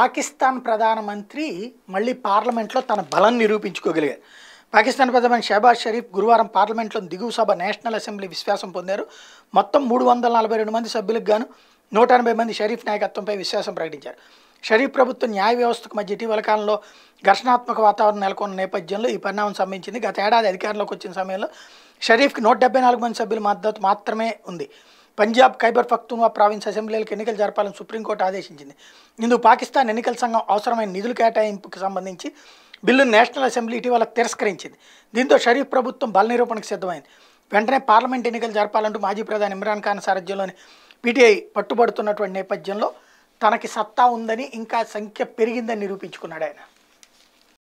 పాకిస్తాన్ ప్రధానమంత్రి మళ్ళీ పార్లమెంట్లో తన బలం నిరూపించుకోగలిగారు పాకిస్తాన్ ప్రధానమంత్రి షహబాజ్ షరీఫ్ గురువారం పార్లమెంట్లో దిగువ సభ నేషనల్ అసెంబ్లీ విశ్వాసం పొందారు మొత్తం మూడు వందల నలభై రెండు మంది సభ్యులకు గాను నూట ఎనభై మంది షరీఫ్ నాయకత్వంపై విశ్వాసం ప్రకటించారు షరీఫ్ ప్రభుత్వం న్యాయ వ్యవస్థకు మధ్య ఇటీవల కాలంలో ఘర్షణాత్మక వాతావరణం నెలకొన్న నేపథ్యంలో ఈ పరిణామం సంబంధించింది గత ఏడాది అధికారంలోకి వచ్చిన సమయంలో షరీఫ్కి నూట డెబ్బై నాలుగు మంది సభ్యుల మద్దతు మాత్రమే ఉంది పంజాబ్ ఖైబర్ పఖ్తున్వా ప్రావిన్స్ అసెంబ్లీలకు ఎన్నికలు జరపాలని సుప్రీంకోర్టు ఆదేశించింది ఇందుకు పాకిస్తాన్ ఎన్నికల సంఘం అవసరమైన నిధుల కేటాయింపుకు సంబంధించి బిల్లును నేషనల్ అసెంబ్లీ ఇటీవల తిరస్కరించింది దీంతో షరీఫ్ ప్రభుత్వం బల నిరూపణకు సిద్ధమైంది వెంటనే పార్లమెంట్ ఎన్నికలు జరపాలంటూ మాజీ ప్రధాని ఇమ్రాన్ ఖాన్ సారథ్యంలోని పీటీఐ పట్టుబడుతున్నటువంటి నేపథ్యంలో తనకి సత్తా ఉందని ఇంకా సంఖ్య పెరిగిందని నిరూపించుకున్నాడు ఆయన